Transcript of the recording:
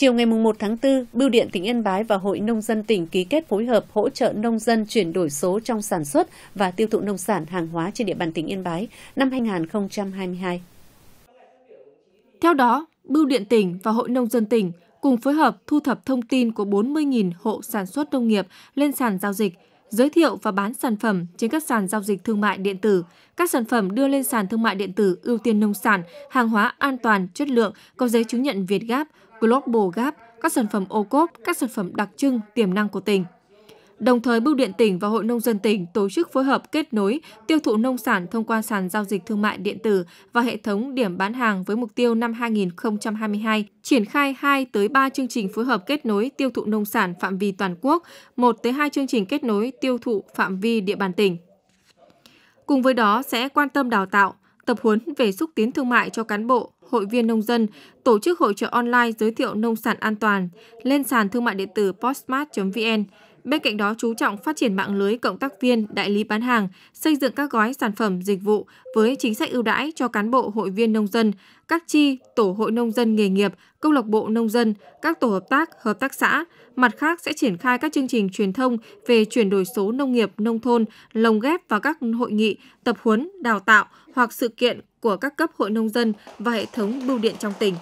Chiều ngày 1 tháng 4, Bưu điện tỉnh Yên Bái và Hội Nông dân tỉnh ký kết phối hợp hỗ trợ nông dân chuyển đổi số trong sản xuất và tiêu thụ nông sản hàng hóa trên địa bàn tỉnh Yên Bái năm 2022. Theo đó, Bưu điện tỉnh và Hội Nông dân tỉnh cùng phối hợp thu thập thông tin của 40.000 hộ sản xuất nông nghiệp lên sàn giao dịch – giới thiệu và bán sản phẩm trên các sàn giao dịch thương mại điện tử. Các sản phẩm đưa lên sàn thương mại điện tử ưu tiên nông sản, hàng hóa an toàn, chất lượng, có giấy chứng nhận Việt Gap, Global Gap, các sản phẩm ô cốp, các sản phẩm đặc trưng, tiềm năng của tỉnh. Đồng thời, Bưu điện tỉnh và Hội Nông dân tỉnh tổ chức phối hợp kết nối tiêu thụ nông sản thông qua sàn giao dịch thương mại điện tử và hệ thống điểm bán hàng với mục tiêu năm 2022 triển khai 2 tới 3 chương trình phối hợp kết nối tiêu thụ nông sản phạm vi toàn quốc, 1 tới 2 chương trình kết nối tiêu thụ phạm vi địa bàn tỉnh. Cùng với đó sẽ quan tâm đào tạo, tập huấn về xúc tiến thương mại cho cán bộ, hội viên nông dân, tổ chức hội trợ online giới thiệu nông sản an toàn lên sàn thương mại điện tử postmart.vn, Bên cạnh đó chú trọng phát triển mạng lưới cộng tác viên, đại lý bán hàng, xây dựng các gói sản phẩm dịch vụ với chính sách ưu đãi cho cán bộ hội viên nông dân, các chi, tổ hội nông dân nghề nghiệp, câu lạc bộ nông dân, các tổ hợp tác, hợp tác xã. Mặt khác sẽ triển khai các chương trình truyền thông về chuyển đổi số nông nghiệp nông thôn, lồng ghép vào các hội nghị, tập huấn, đào tạo hoặc sự kiện của các cấp hội nông dân và hệ thống bưu điện trong tỉnh.